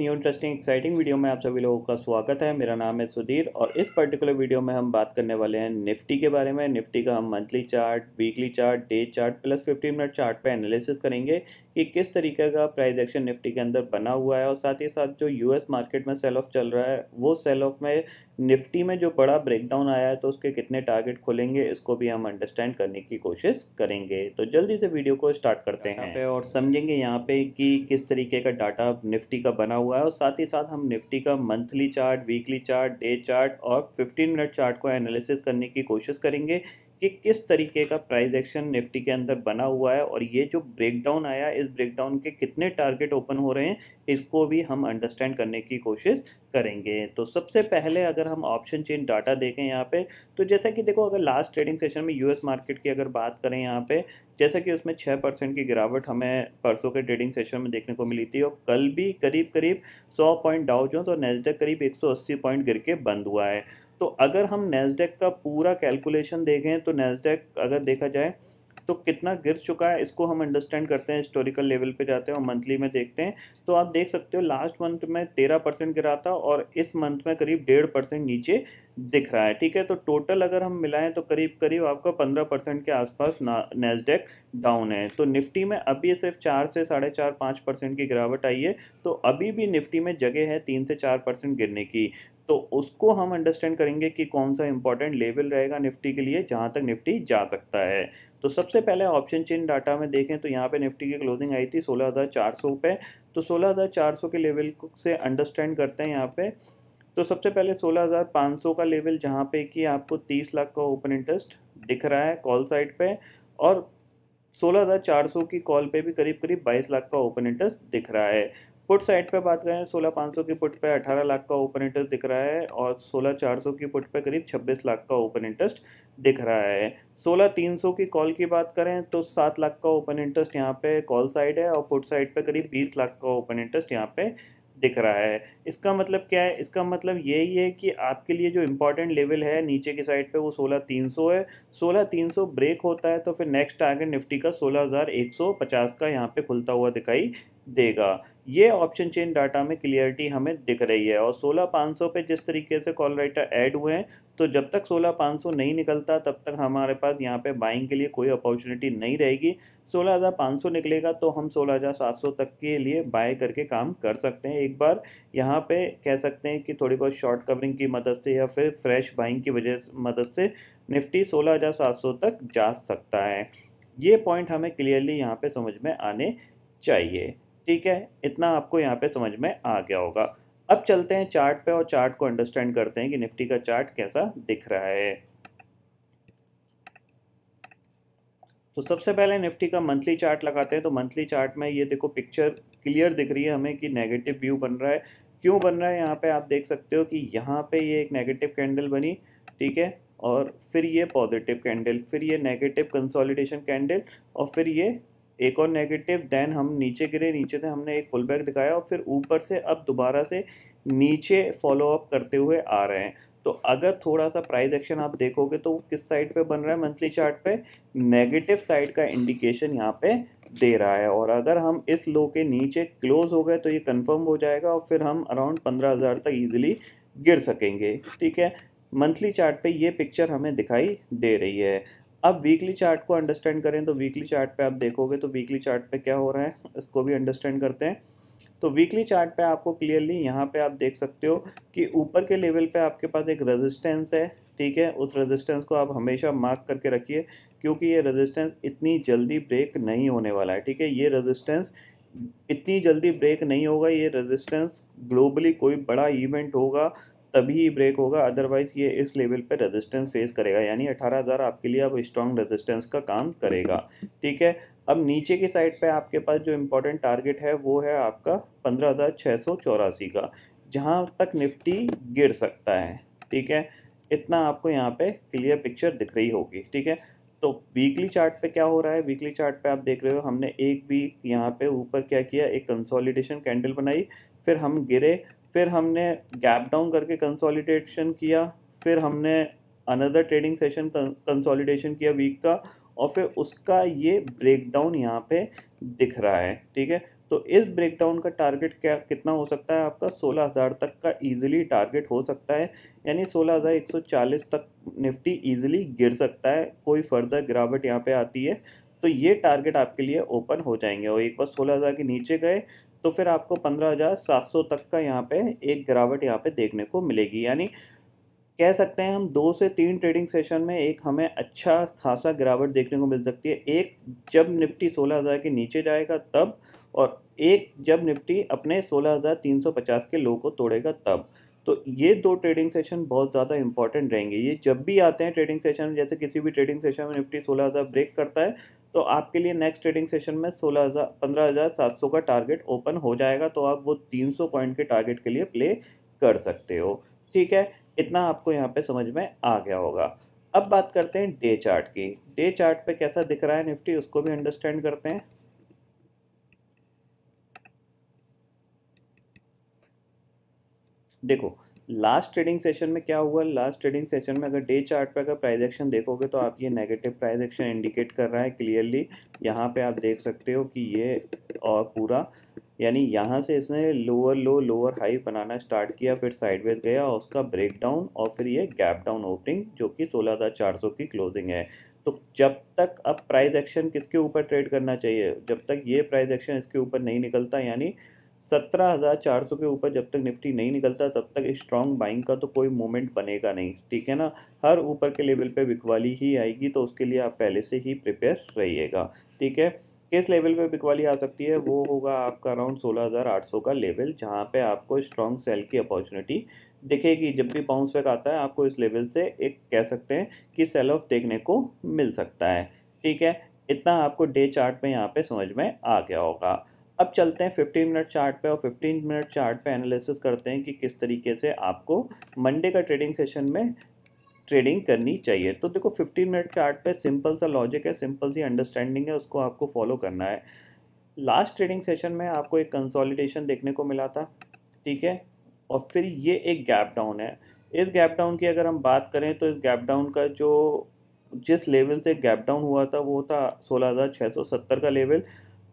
new interesting exciting video में आप सभी लोगों का स्वागत है मेरा नाम है सुधीर और इस पर्टिकुलर वीडियो में हम बात करने वाले हैं निफ्टी के बारे में निफ्टी का हम monthly chart weekly chart day chart plus 15 minute chart पे एनालिसिस करेंगे कि किस तरीके का प्राइस एक्शन निफ्टी के अंदर बना हुआ है और साथ ही साथ जो यूएस मार्केट में सेल ऑफ चल रहा है वो सेल ऑफ में निफ्टी में जो बड़ा ब्रेकडाउन आया है तो उसके कितने टारगेट खुलेंगे इसको भी हम अंडरस्टैंड करने की कोशिश करेंगे तो जल्दी से वीडियो को स्टार्ट करते हैं और समझेंगे यहाँ पे कि किस तरीके का डाटा निफ्टी का बना हुआ हुआ है और साथ ही साथ हम निफ्टी का monthly chart weekly chart day chart और 15 मिनट चार्ट को एनालिसिस करने की कोशिश करेंगे कि किस तरीके का प्राइस एक्शन निफ्टी के अंदर बना हुआ है और ये जो ब्रेकडाउन आया इस ब्रेकडाउन के कितने टारगेट ओपन हो रहे हैं इसको भी हम अंडरस्टैंड करने की कोशिश करेंगे तो सबसे पहले अगर हम ऑप्शन चेन डाटा देखें यहाँ पे तो जैसा कि देखो अगर लास्ट ट्रेडिंग सेशन में यूएस मार्केट की अगर बात करें यहाँ पे जैसा कि उसमें छः परसेंट की गिरावट हमें परसों के ट्रेडिंग सेशन में देखने को मिली थी और कल भी करीब करीब सौ पॉइंट डाउ जो और नेस्डेक करीब एक सौ अस्सी पॉइंट गिर के बंद हुआ है तो अगर हम नेस्डेक का पूरा कैलकुलेशन देखें तो नेस्डेक अगर देखा जाए तो कितना गिर चुका है इसको हम अंडरस्टैंड करते हैं हिस्टोरिकल लेवल पे जाते हैं और मंथली में देखते हैं तो आप देख सकते हो लास्ट मंथ में तेरह परसेंट गिरा था और इस मंथ में करीब डेढ़ परसेंट नीचे दिख रहा है ठीक है तो टोटल अगर हम मिलाएं तो करीब करीब आपका पंद्रह परसेंट के आसपास नेस्डेक डाउन है तो निफ्टी में अभी सिर्फ चार से साढ़े चार पाँच परसेंट की गिरावट आई है तो अभी भी निफ्टी में जगह है तीन से चार परसेंट गिरने की तो उसको हम अंडरस्टैंड करेंगे कि कौन सा इंपॉर्टेंट लेवल रहेगा निफ्टी के लिए जहाँ तक निफ्टी जा सकता है तो सबसे पहले ऑप्शन चेन डाटा में देखें तो यहाँ पे निफ्टी की क्लोजिंग आई थी सोलह हज़ार चार सौ पे तो सोलह हज़ार चार सौ के लेवल से अंडरस्टैंड करते हैं यहाँ पे तो सबसे पहले सोलह हज़ार पाँच सौ का लेवल जहाँ पे कि आपको तीस लाख का ओपन इंटरेस्ट दिख रहा है कॉल साइड पे और सोलह हज़ार चार सौ की कॉल पे भी करीब करीब बाईस लाख का ओपन इंटरेस्ट दिख रहा है पुट साइड पे बात करें सोलह पाँच सौ की पुट पे अठारह लाख का ओपन इंटरेस्ट दिख रहा है और सोलह चार सौ की पुट पे करीब छब्बीस लाख का ओपन इंटरेस्ट दिख रहा है सोलह तीन सौ की कॉल की बात करें तो सात लाख का ओपन इंटरेस्ट यहाँ पे कॉल साइड है और पुट साइड पे करीब बीस लाख का ओपन इंटरेस्ट यहाँ पे दिख रहा है इसका मतलब क्या है इसका मतलब यही है कि आपके लिए जो इम्पोर्टेंट लेवल है नीचे की साइड पे वो सोलह तीन सौ है सोलह तीन सौ ब्रेक होता है तो फिर नेक्स्ट टारगेट निफ्टी का सोलह हज़ार एक सौ पचास का यहाँ पे खुलता हुआ दिखाई देगा ये ऑप्शन चेन डाटा में क्लियरिटी हमें दिख रही है और 16500 पे जिस तरीके से कॉल राइटर ऐड हुए हैं तो जब तक 16500 नहीं निकलता तब तक हमारे पास यहाँ पे बाइंग के लिए कोई अपॉर्चुनिटी नहीं रहेगी 16500 निकलेगा तो हम 16700 तक के लिए बाय करके काम कर सकते हैं एक बार यहाँ पे कह सकते हैं कि थोड़ी बहुत शॉर्ट कवरिंग की मदद से या फिर फ्रेश बाइंग की वजह मदद से निफ्टी सोलह तक जा सकता है ये पॉइंट हमें क्लियरली यहाँ पर समझ में आने चाहिए ठीक है इतना आपको यहाँ पे समझ में आ गया होगा अब चलते हैं चार्ट पे और चार्ट को अंडरस्टैंड करते हैं कि निफ्टी का चार्ट कैसा दिख रहा है तो सबसे पहले निफ्टी का मंथली चार्ट लगाते हैं तो मंथली चार्ट में ये देखो पिक्चर क्लियर दिख रही है हमें कि नेगेटिव व्यू बन रहा है क्यों बन रहा है यहाँ पे आप देख सकते हो कि यहाँ पे ये एक नेगेटिव कैंडल बनी ठीक है और फिर ये पॉजिटिव कैंडल फिर ये नेगेटिव कंसोलिडेशन कैंडल और फिर ये एक और नेगेटिव देन हम नीचे गिरे नीचे से हमने एक पुल बैक दिखाया और फिर ऊपर से अब दोबारा से नीचे फॉलो अप करते हुए आ रहे हैं तो अगर थोड़ा सा प्राइस एक्शन आप देखोगे तो किस साइड पे बन रहा है मंथली चार्ट पे नेगेटिव साइड का इंडिकेशन यहाँ पे दे रहा है और अगर हम इस लो के नीचे क्लोज हो गए तो ये कंफर्म हो जाएगा और फिर हम अराउंड पंद्रह हज़ार तक इजीली गिर सकेंगे ठीक है मंथली चार्ट पे ये पिक्चर हमें दिखाई दे रही है अब वीकली चार्ट को अंडरस्टैंड करें तो वीकली चार्ट पे आप देखोगे तो वीकली चार्ट पे क्या हो रहा है इसको भी अंडरस्टैंड करते हैं तो वीकली चार्ट पे आपको क्लियरली यहाँ पे आप देख सकते हो कि ऊपर के लेवल पे आपके पास एक रेजिस्टेंस है ठीक है उस रेजिस्टेंस को आप हमेशा मार्क करके रखिए क्योंकि ये रजिस्टेंस इतनी जल्दी ब्रेक नहीं होने वाला है ठीक है ये रजिस्टेंस इतनी जल्दी ब्रेक नहीं होगा ये रजिस्टेंस ग्लोबली कोई बड़ा इवेंट होगा तभी ही ब्रेक होगा अदरवाइज़ ये इस लेवल पे रेजिस्टेंस फेस करेगा यानी 18000 आपके लिए अब स्ट्रॉन्ग रेजिस्टेंस का काम करेगा ठीक है अब नीचे की साइड पे आपके पास जो इम्पोर्टेंट टारगेट है वो है आपका पंद्रह का जहाँ तक निफ्टी गिर सकता है ठीक है इतना आपको यहाँ पर क्लियर पिक्चर दिख रही होगी ठीक है तो वीकली चार्ट पे क्या हो रहा है वीकली चार्ट पे आप देख रहे हो हमने एक वीक यहाँ पे ऊपर क्या किया एक कंसोलिडेशन कैंडल बनाई फिर हम गिरे फिर हमने गैप डाउन करके कंसोलिडेशन किया फिर हमने अनदर ट्रेडिंग सेशन कंसोलिडेशन किया वीक का और फिर उसका ये ब्रेकडाउन यहाँ पे दिख रहा है ठीक है तो इस ब्रेकडाउन का टारगेट क्या कितना हो सकता है आपका 16000 तक का इजीली टारगेट हो सकता है यानी 16140 तक निफ्टी इजीली गिर सकता है कोई फर्दर गिरावट यहाँ पे आती है तो ये टारगेट आपके लिए ओपन हो जाएंगे और एक बार सोलह हज़ार के नीचे गए तो फिर आपको पंद्रह हज़ार सात सौ तक का यहाँ पे एक गिरावट यहाँ पे देखने को मिलेगी यानी कह सकते हैं हम दो से तीन ट्रेडिंग सेशन में एक हमें अच्छा खासा गिरावट देखने को मिल सकती है एक जब निफ्टी सोलह हज़ार के नीचे जाएगा तब और एक जब निफ्टी अपने सोलह हज़ार तीन सौ पचास के लो को तोड़ेगा तब तो ये दो ट्रेडिंग सेशन बहुत ज़्यादा इंपॉर्टेंट रहेंगे ये जब भी आते हैं ट्रेडिंग सेशन जैसे किसी भी ट्रेडिंग सेशन में निफ्टी सोलह हज़ार ब्रेक करता है तो आपके लिए नेक्स्ट ट्रेडिंग सेशन में सोलह हज़ार पंद्रह हज़ार सात सौ का टारगेट ओपन हो जाएगा तो आप वो तीन सौ पॉइंट के टारगेट के लिए प्ले कर सकते हो ठीक है इतना आपको यहाँ पर समझ में आ गया होगा अब बात करते हैं डे चार्ट की डे चार्ट पे कैसा दिख रहा है निफ्टी उसको भी अंडरस्टैंड करते हैं देखो लास्ट ट्रेडिंग सेशन में क्या हुआ लास्ट ट्रेडिंग सेशन में अगर डे चार्ट पर अगर प्राइस एक्शन देखोगे तो आप ये नेगेटिव प्राइस एक्शन इंडिकेट कर रहा है क्लियरली यहाँ पे आप देख सकते हो कि ये और पूरा यानी यहाँ से इसने लोअर लो लोअर हाई बनाना स्टार्ट किया फिर साइडवेज गया और उसका ब्रेक डाउन और फिर ये गैप डाउन ओपनिंग जो कि सोलह हज़ार चार सौ की क्लोजिंग है तो जब तक अब प्राइज एक्शन किसके ऊपर ट्रेड करना चाहिए जब तक ये प्राइज एक्शन इसके ऊपर नहीं निकलता यानी सत्रह हज़ार चार सौ के ऊपर जब तक निफ्टी नहीं निकलता तब तक स्ट्रॉन्ग बाइंग का तो कोई मूवमेंट बनेगा नहीं ठीक है ना हर ऊपर के लेवल पे बिकवाली ही आएगी तो उसके लिए आप पहले से ही प्रिपेयर रहिएगा ठीक है किस लेवल पे बिकवाली आ सकती है वो होगा आपका अराउंड 16,800 का लेवल जहाँ पे आपको स्ट्रॉन्ग सेल की अपॉर्चुनिटी दिखेगी जब भी बाउंस बैक आता है आपको इस लेवल से एक कह सकते हैं कि सेल ऑफ देखने को मिल सकता है ठीक है इतना आपको डे चार्ट में यहाँ पे समझ में आ गया होगा अब चलते हैं फिफ्टीन मिनट चार्ट पे और फिफ्टीन मिनट चार्ट पे एनालिसिस करते हैं कि किस तरीके से आपको मंडे का ट्रेडिंग सेशन में ट्रेडिंग करनी चाहिए तो देखो फिफ्टीन मिनट चार्ट पे सिंपल सा लॉजिक है सिंपल सी अंडरस्टैंडिंग है उसको आपको फॉलो करना है लास्ट ट्रेडिंग सेशन में आपको एक कंसोलिडेशन देखने को मिला था ठीक है और फिर ये एक गैप डाउन है इस गैप डाउन की अगर हम बात करें तो इस गैप डाउन का जो जिस लेवल से गैप डाउन हुआ था वो था सत्तर का लेवल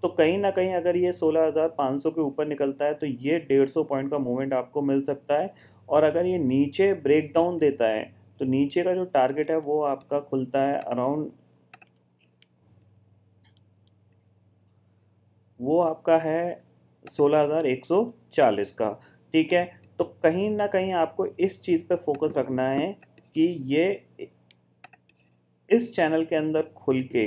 तो कहीं ना कहीं अगर ये 16,500 के ऊपर निकलता है तो ये 150 पॉइंट का मूवमेंट आपको मिल सकता है और अगर ये नीचे ब्रेक डाउन देता है तो नीचे का जो टारगेट है वो आपका खुलता है अराउंड वो आपका है 16,140 का ठीक है तो कहीं ना कहीं आपको इस चीज़ पे फोकस रखना है कि ये इस चैनल के अंदर खुल के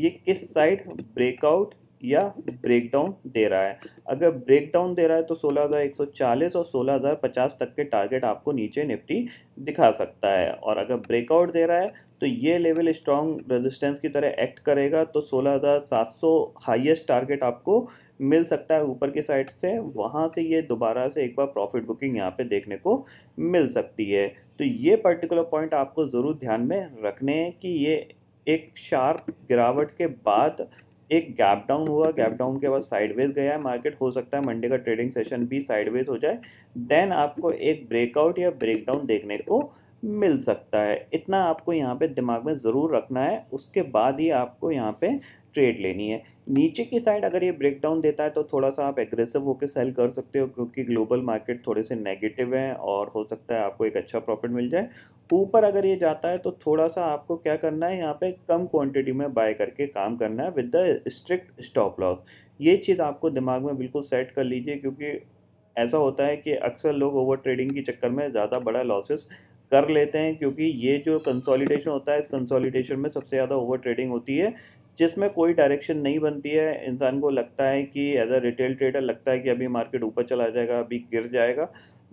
ये किस साइड ब्रेकआउट या ब्रेकडाउन दे रहा है अगर ब्रेकडाउन दे रहा है तो 16,140 और 16,050 तक के टारगेट आपको नीचे निफ्टी दिखा सकता है और अगर ब्रेकआउट दे रहा है तो ये लेवल स्ट्रॉन्ग रेजिस्टेंस की तरह एक्ट करेगा तो 16,700 हाईएस्ट टारगेट आपको मिल सकता है ऊपर की साइड से वहाँ से ये दोबारा से एक बार प्रॉफिट बुकिंग यहाँ पे देखने को मिल सकती है तो ये पर्टिकुलर पॉइंट आपको ज़रूर ध्यान में रखने हैं कि ये एक शार्प गिरावट के बाद एक गैप डाउन हुआ गैप डाउन के बाद साइडवेज गया है मार्केट हो सकता है मंडे का ट्रेडिंग सेशन भी साइडवेज हो जाए देन आपको एक ब्रेकआउट या ब्रेकडाउन देखने को मिल सकता है इतना आपको यहाँ पे दिमाग में ज़रूर रखना है उसके बाद ही आपको यहाँ पे ट्रेड लेनी है नीचे की साइड अगर ये ब्रेक डाउन देता है तो थोड़ा सा आप एग्रेसिव होकर सेल कर सकते हो क्योंकि ग्लोबल मार्केट थोड़े से नेगेटिव हैं और हो सकता है आपको एक अच्छा प्रॉफिट मिल जाए ऊपर अगर ये जाता है तो थोड़ा सा आपको क्या करना है यहाँ पे कम क्वांटिटी में बाय करके काम करना है with the strict stop loss ये चीज़ आपको दिमाग में बिल्कुल सेट कर लीजिए क्योंकि ऐसा होता है कि अक्सर लोग ओवर ट्रेडिंग के चक्कर में ज़्यादा बड़ा लॉसेस कर लेते हैं क्योंकि ये जो कंसोलिडेशन होता है इस कंसोलिडेशन में सबसे ज़्यादा ओवर ट्रेडिंग होती है जिसमें कोई डायरेक्शन नहीं बनती है इंसान को लगता है कि एज अ रिटेल ट्रेडर लगता है कि अभी मार्केट ऊपर चला जाएगा अभी गिर जाएगा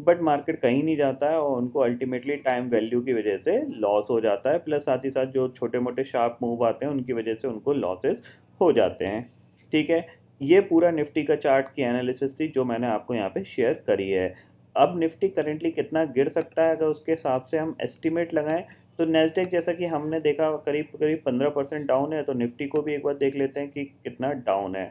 बट मार्केट कहीं नहीं जाता है और उनको अल्टीमेटली टाइम वैल्यू की वजह से लॉस हो जाता है प्लस साथ ही साथ जो छोटे मोटे शार्प मूव आते हैं उनकी वजह से उनको लॉसेस हो जाते हैं ठीक है ये पूरा निफ्टी का चार्ट की एनालिसिस थी जो मैंने आपको यहाँ पे शेयर करी है अब निफ्टी करेंटली कितना गिर सकता है अगर उसके हिसाब से हम एस्टिमेट लगाएं तो नेस्टेक जैसा कि हमने देखा करीब करीब पंद्रह परसेंट डाउन है तो निफ्टी को भी एक बार देख लेते हैं कि कितना डाउन है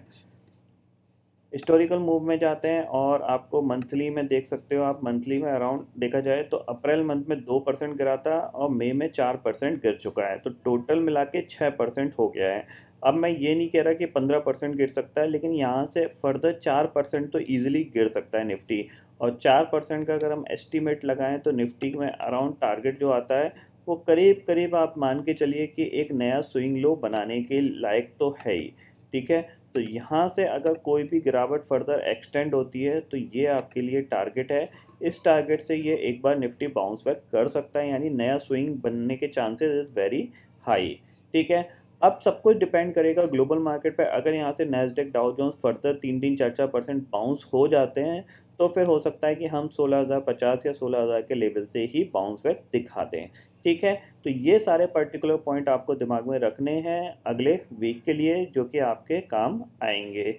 हिस्टोरिकल मूव में जाते हैं और आपको मंथली में देख सकते हो आप मंथली में अराउंड देखा जाए तो अप्रैल मंथ में दो परसेंट गिरा था और मई में चार परसेंट गिर चुका है तो टोटल मिला के छः परसेंट हो गया है अब मैं ये नहीं कह रहा कि पंद्रह परसेंट गिर सकता है लेकिन यहाँ से फर्दर चार परसेंट तो ईजिली गिर सकता है निफ्टी और चार परसेंट का अगर हम एस्टिमेट लगाएं तो निफ्टी में अराउंड टारगेट जो आता है वो करीब करीब आप मान के चलिए कि एक नया स्विंग लो बनाने के लायक तो है ही ठीक है तो यहाँ से अगर कोई भी गिरावट फर्दर एक्सटेंड होती है तो ये आपके लिए टारगेट है इस टारगेट से ये एक बार निफ्टी बाउंस बैक कर सकता है यानी नया स्विंग बनने के चांसेस इज़ वेरी हाई ठीक है अब सब कुछ डिपेंड करेगा ग्लोबल मार्केट पे अगर यहाँ से नैसडेक डाउ जोन्स फर्दर तीन तीन चार चार परसेंट बाउंस हो जाते हैं तो फिर हो सकता है कि हम सोलह हज़ार पचास या सोलह हज़ार के लेवल से ही बाउंस बैक दिखा दें ठीक है तो ये सारे पर्टिकुलर पॉइंट आपको दिमाग में रखने हैं अगले वीक के लिए जो कि आपके काम आएंगे